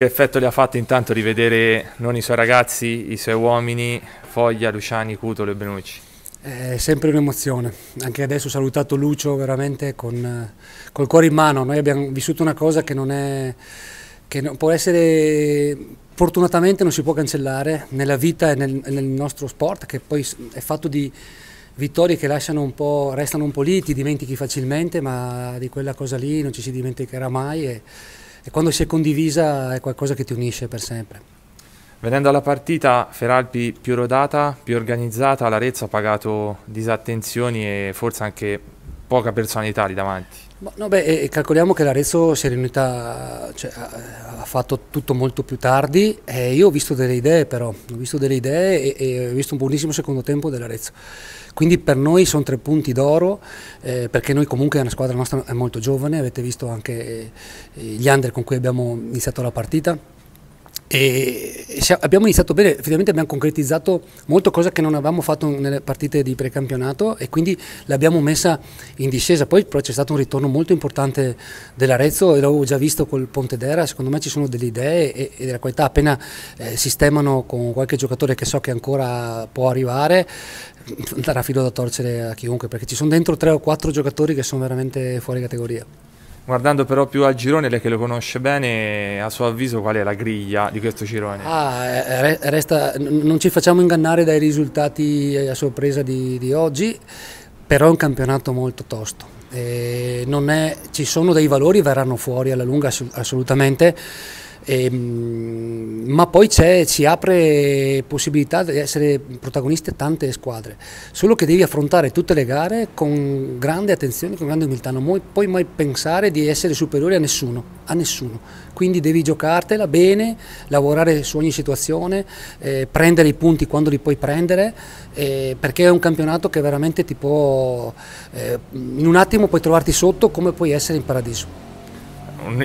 Che effetto le ha fatto intanto rivedere non i suoi ragazzi, i suoi uomini, Foglia, Luciani, Cutolo e Benucci? È sempre un'emozione, anche adesso ho salutato Lucio veramente con, col cuore in mano, noi abbiamo vissuto una cosa che non è, che non può essere, fortunatamente non si può cancellare nella vita e nel, nel nostro sport che poi è fatto di vittorie che lasciano un po', restano un po' lì, ti dimentichi facilmente ma di quella cosa lì non ci si dimenticherà mai. E, e quando si è condivisa è qualcosa che ti unisce per sempre. Venendo alla partita, Feralpi più rodata, più organizzata, l'Arezzo ha pagato disattenzioni e forse anche poca personalità lì davanti. No, beh, calcoliamo che l'Arezzo si è riunita, cioè, ha fatto tutto molto più tardi e eh, io ho visto delle idee però, ho visto delle idee e, e ho visto un buonissimo secondo tempo dell'Arezzo. Quindi per noi sono tre punti d'oro eh, perché noi comunque è una squadra nostra è molto giovane, avete visto anche eh, gli under con cui abbiamo iniziato la partita e abbiamo iniziato bene, effettivamente abbiamo concretizzato molto cosa che non avevamo fatto nelle partite di precampionato e quindi l'abbiamo messa in discesa, poi però c'è stato un ritorno molto importante dell'Arezzo e l'avevo già visto col Ponte d'Era, secondo me ci sono delle idee e, e della qualità, appena eh, sistemano con qualche giocatore che so che ancora può arrivare, darà filo da torcere a chiunque perché ci sono dentro tre o quattro giocatori che sono veramente fuori categoria. Guardando però più al girone, lei che lo conosce bene, a suo avviso qual è la griglia di questo girone? Ah, eh, resta, non ci facciamo ingannare dai risultati eh, a sorpresa di, di oggi, però è un campionato molto tosto. È, ci sono dei valori, verranno fuori alla lunga assolutamente e, ehm, ma poi ci apre possibilità di essere protagoniste tante squadre, solo che devi affrontare tutte le gare con grande attenzione, con grande umiltà, non puoi mai pensare di essere superiore a nessuno, a nessuno. quindi devi giocartela bene, lavorare su ogni situazione, eh, prendere i punti quando li puoi prendere, eh, perché è un campionato che veramente ti può, eh, in un attimo puoi trovarti sotto come puoi essere in paradiso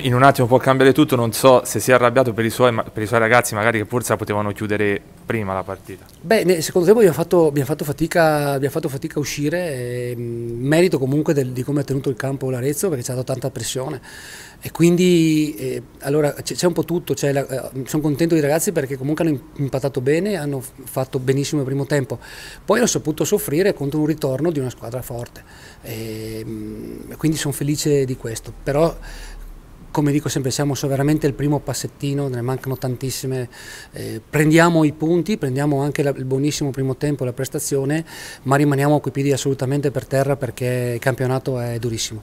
in un attimo può cambiare tutto, non so se si è arrabbiato per i suoi, per i suoi ragazzi magari che forse la potevano chiudere prima la partita. Beh, secondo tempo abbiamo fatto, abbiamo fatto, fatica, abbiamo fatto fatica a uscire, e, ehm, merito comunque del, di come ha tenuto il campo l'Arezzo perché ci ha dato tanta pressione e quindi eh, allora c'è, un po' tutto, la, eh, sono contento dei ragazzi perché comunque hanno impattato bene, hanno fatto benissimo il primo tempo, poi hanno saputo soffrire contro un ritorno di una squadra forte e, ehm, quindi sono felice di questo, però come dico sempre, siamo veramente il primo passettino, ne mancano tantissime, eh, prendiamo i punti, prendiamo anche la, il buonissimo primo tempo, la prestazione, ma rimaniamo coi piedi assolutamente per terra perché il campionato è durissimo.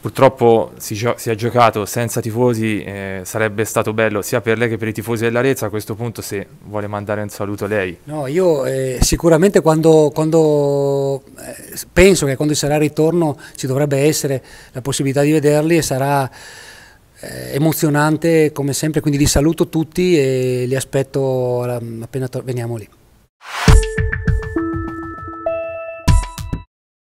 Purtroppo si, si, è giocato senza tifosi, eh, sarebbe stato bello sia per lei che per i tifosi dell'Arezza, a questo punto se vuole mandare un saluto lei. No, io eh, sicuramente quando, quando eh, penso che quando ci sarà il ritorno ci dovrebbe essere la possibilità di vederli e sarà eh, emozionante come sempre, quindi li saluto tutti e li aspetto ehm, appena veniamo lì.